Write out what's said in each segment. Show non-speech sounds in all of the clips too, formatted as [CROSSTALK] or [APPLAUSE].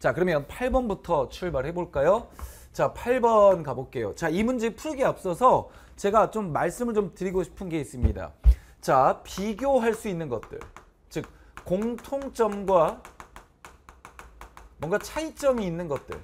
자 그러면 8번부터 출발해 볼까요? 자 8번 가볼게요. 자 이 문제 풀기에 앞서서 제가 좀 말씀을 좀 드리고 싶은 게 있습니다. 자 비교할 수 있는 것들 즉 공통점과 뭔가 차이점이 있는 것들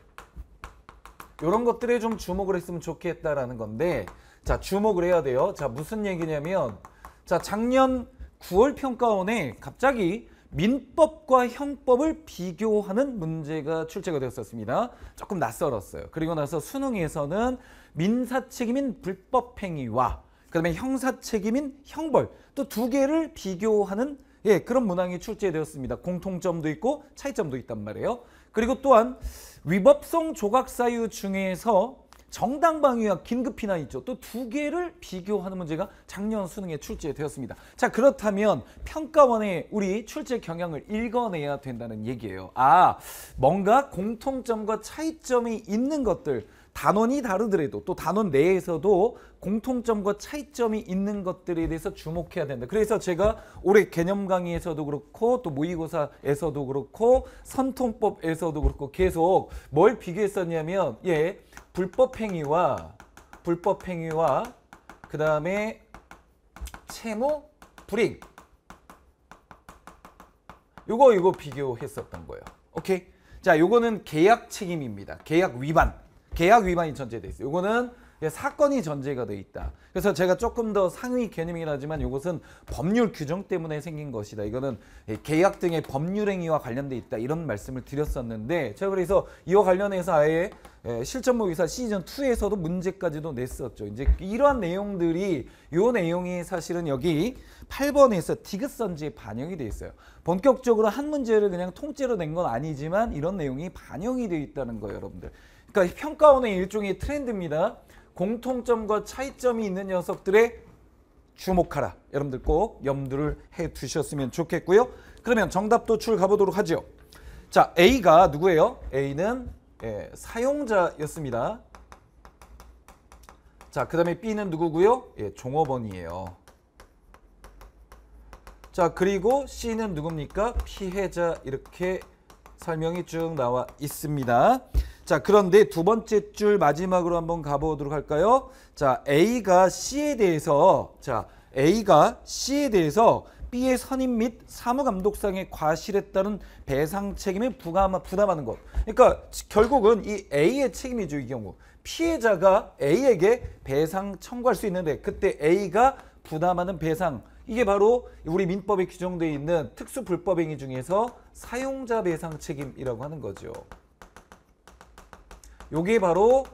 이런 것들에 좀 주목을 했으면 좋겠다라는 건데 자 주목을 해야 돼요. 자 무슨 얘기냐면 자 작년 9월 평가원에 갑자기 민법과 형법을 비교하는 문제가 출제가 되었었습니다. 조금 낯설었어요. 그리고 나서 수능에서는 민사 책임인 불법 행위와 그다음에 형사 책임인 형벌 또 두 개를 비교하는 예, 그런 문항이 출제되었습니다. 공통점도 있고 차이점도 있단 말이에요. 그리고 또한 위법성 조각 사유 중에서 정당 방위와 긴급 피난 있죠. 또 두 개를 비교하는 문제가 작년 수능에 출제되었습니다. 자 그렇다면 평가원에 우리 출제 경향을 읽어내야 된다는 얘기예요. 아 뭔가 공통점과 차이점이 있는 것들 단원이 다르더라도 또 단원 내에서도 공통점과 차이점이 있는 것들에 대해서 주목해야 된다. 그래서 제가 올해 개념 강의에서도 그렇고 또 모의고사에서도 그렇고 선통법에서도 그렇고 계속 뭘 비교했었냐면 예 불법 행위와 불법 행위와 그 다음에 채무 불이익 요거 이거 비교했었던 거예요. 오케이. 자, 요거는 계약 책임입니다. 계약 위반. 계약 위반이 전제돼 있어요. 요거는 사건이 전제가 돼 있다. 그래서 제가 조금 더 상위 개념이긴 하지만 이것은 법률 규정 때문에 생긴 것이다. 이거는 예, 계약 등의 법률 행위와 관련돼 있다. 이런 말씀을 드렸었는데 제가 그래서 이와 관련해서 아예 예, 실전모 의사 시즌 2에서도 문제까지도 냈었죠. 이제 이러한 내용들이 요 내용이 사실은 여기 8번에서 디귿선지에 반영이 돼 있어요. 본격적으로 한 문제를 그냥 통째로 낸 건 아니지만 이런 내용이 반영이 돼 있다는 거예요, 여러분들. 그러니까 평가원의 일종의 트렌드입니다. 공통점과 차이점이 있는 녀석들의 주목하라. 여러분들 꼭 염두를 해 두셨으면 좋겠고요. 그러면 정답 도출 가보도록 하죠. 자, A가 누구예요? A는 예, 사용자였습니다. 자, 그 다음에 B는 누구고요? 예, 종업원이에요. 자, 그리고 C는 누굽니까? 피해자 이렇게 설명이 쭉 나와 있습니다. 자, 그런데 두 번째 줄 마지막으로 한번 가보도록 할까요? 자, A가 C에 대해서 자, A가 C에 대해서 B의 선임 및 사무감독상의 과실에 따른 배상 책임을 부감, 부담하는 것. 그러니까 결국은 이 A의 책임이죠. 이 경우. 피해자가 A에게 배상 청구할 수 있는데 그때 A가 부담하는 배상 이게 바로 우리 민법에 규정되어 있는 특수불법행위 중에서 사용자 배상 책임이라고 하는 거죠. 요게 바로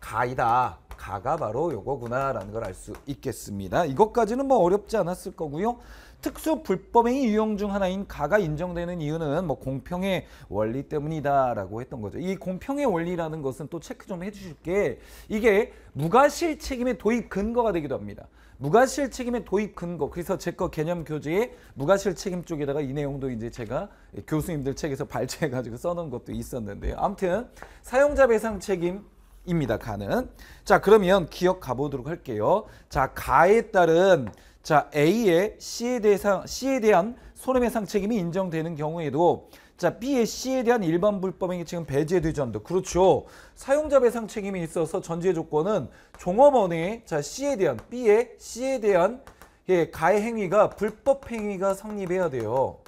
가이다. 가가 바로 요거구나라는 걸 알 수 있겠습니다. 이것까지는 뭐 어렵지 않았을 거고요. 특수 불법행위 유형 중 하나인 가가 인정되는 이유는 뭐 공평의 원리 때문이다라고 했던 거죠. 이 공평의 원리라는 것은 또 체크 좀 해주실 게 이게 무과실 책임의 도입 근거가 되기도 합니다. 무과실 책임의 도입 근거 그래서 제 거 개념 교재에 무과실 책임 쪽에다가 이 내용도 이제 제가 교수님들 책에서 [LAUGHS] 발췌해가지고 써놓은 것도 있었는데요. 아무튼 사용자 배상 책임 입니다. 가는. 자, 그러면 기억 가보도록 할게요. 자, 가에 따른 자, A의 C에 대한 C에 대한 소름의 상책임이 인정되는 경우에도 자, B의 C에 대한 일반 불법행위 지금 배제되지 않는 그렇죠. 사용자 배상 책임이 있어서 전제 조건은 종업원의 자, C에 대한 B의 C에 대한 예, 가해 행위가 불법 행위가 성립해야 돼요.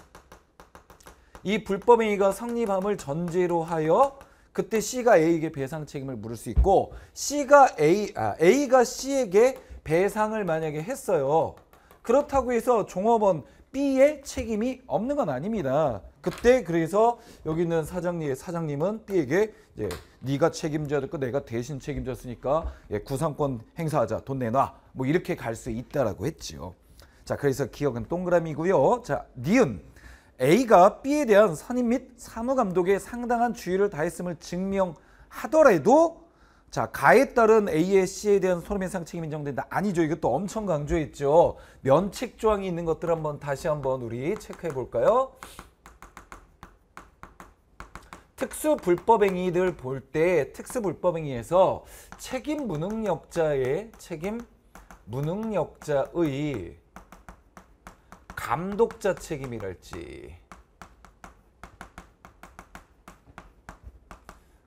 이 불법 행위가 성립함을 전제로 하여 그때 C가 A에게 배상 책임을 물을 수 있고 C가 A 아 A가 C에게 배상을 만약에 했어요. 그렇다고 해서 종업원 B의 책임이 없는 건 아닙니다. 그때 그래서 여기 있는 사장님 의 사장님은 B에게 이제 네가 책임져야 될 거 내가 대신 책임졌으니까 예, 구상권 행사하자 돈 내놔 뭐 이렇게 갈 수 있다라고 했지요. 자 그래서 기억은 동그라미고요. 자 니은 A가 B에 대한 선임 및 사무 감독에 상당한 주의를 다했음을 증명하더라도 자 가에 따른 A의 C에 대한 소매상 책임 인정된다. 아니죠. 이것도 엄청 강조했죠. 면책 조항이 있는 것들 한번 다시 한번 우리 체크해 볼까요? 특수 불법행위들 볼 때 특수 불법행위에서 책임 무능력자의 책임 무능력자의 감독자 책임이랄지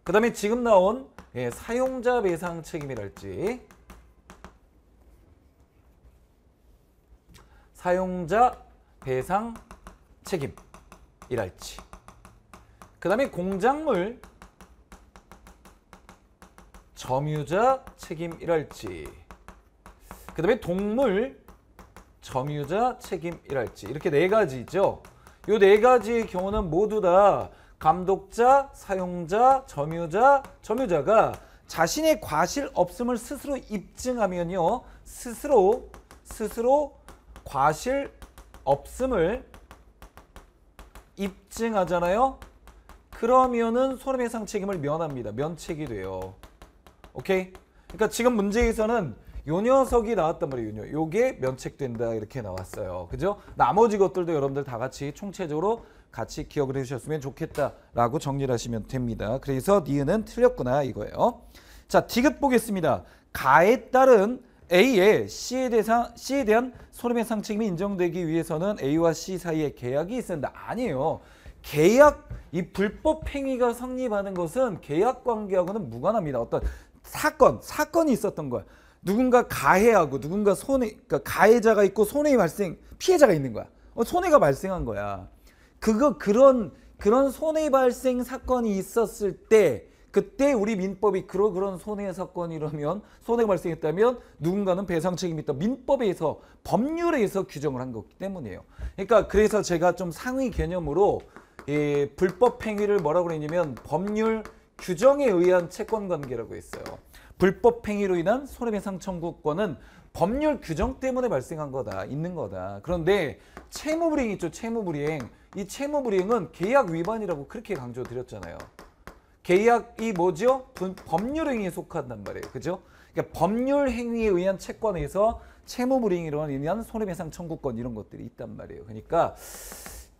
그 다음에 지금 나온 예, 사용자 배상 책임이랄지 사용자 배상 책임이랄지 그 다음에 공작물 점유자 책임이랄지 그 다음에 동물 점유자 책임이랄지 이렇게 네 가지 있죠. 이 네 가지의 경우는 모두 다 감독자, 사용자, 점유자, 점유자가 자신의 과실 없음을 스스로 입증하면요. 스스로 스스로 과실 없음을 입증하잖아요. 그러면은 손해배상 책임을 면합니다. 면책이 돼요. 오케이? 그러니까 지금 문제에서는 요 녀석이 나왔단 말이에요. 요 요게 면책된다 이렇게 나왔어요. 그죠? 나머지 것들도 여러분들 다 같이 총체적으로 같이 기억을 해주셨으면 좋겠다라고 정리를 하시면 됩니다. 그래서 니은은 틀렸구나 이거예요. 자, 디귿 보겠습니다. 가에 따른 A의 C에, 대상, C에 대한 소름의 상책임이 인정되기 위해서는 A와 C 사이에 계약이 있었는데 아니에요. 계약, 이 불법 행위가 성립하는 것은 계약 관계하고는 무관합니다. 어떤 사건, 사건이 있었던 거예요. 누군가 가해하고 누군가 손해 그러니까 가해자가 있고 손해 발생 피해자가 있는 거야. 어, 손해가 발생한 거야. 그거 그런 그런 손해 발생 사건이 있었을 때 그때 우리 민법이 그러 그런 손해 사건이라면 손해 발생했다면 누군가는 배상 책임이 있다. 민법에 서 법률에 서 규정을 한 거기 때문이에요. 그러니까 그래서 제가 좀 상위 개념으로 이 예, 불법 행위를 뭐라고 그냐면 법률 규정에 의한 채권 관계라고 했어요. 불법 행위로 인한 손해배상 청구권은 법률 규정 때문에 발생한 거다, 있는 거다. 그런데 채무불이행 있죠, 채무불이행. 이 채무불이행은 계약 위반이라고 그렇게 강조드렸잖아요. 계약이 뭐죠? 법률 행위에 속한단 말이에요. 그죠? 그러니까 법률 행위에 의한 채권에서 채무불이행으로 인한 손해배상 청구권 이런 것들이 있단 말이에요. 그러니까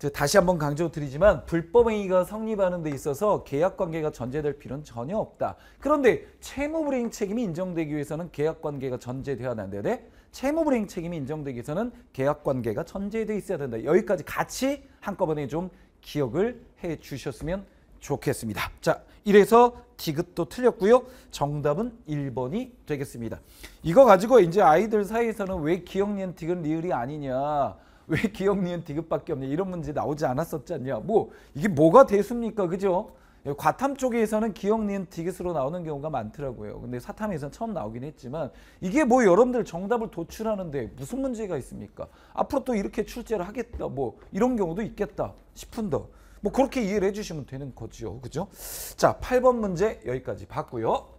다시 한번 강조드리지만 불법행위가 성립하는 데 있어서 계약관계가 전제될 필요는 전혀 없다. 그런데 채무불이행 책임이 인정되기 위해서는 계약관계가 전제되어야 하는데 네? 채무불이행 책임이 인정되기 위해서는 계약관계가 전제되어 있어야 된다. 여기까지 같이 한꺼번에 좀 기억을 해주셨으면 좋겠습니다. 자, 이래서 디귿도 틀렸고요. 정답은 1번이 되겠습니다. 이거 가지고 이제 아이들 사이에서는 왜기억틱은 리을이 아니냐 왜기억니엔 디귿밖에 없냐 이런 문제 나오지 않았었잖냐 뭐 이게 뭐가 대수입니까 그죠? 예, 과탐 쪽에서는 기억니엔 디귿으로 나오는 경우가 많더라고요. 근데 사탐에서는 처음 나오긴 했지만 이게 뭐 여러분들 정답을 도출하는데 무슨 문제가 있습니까? 앞으로 또 이렇게 출제를 하겠다 뭐 이런 경우도 있겠다 싶은데 뭐 그렇게 이해를 해주시면 되는 거죠. 그죠? 자 8번 문제 여기까지 봤고요.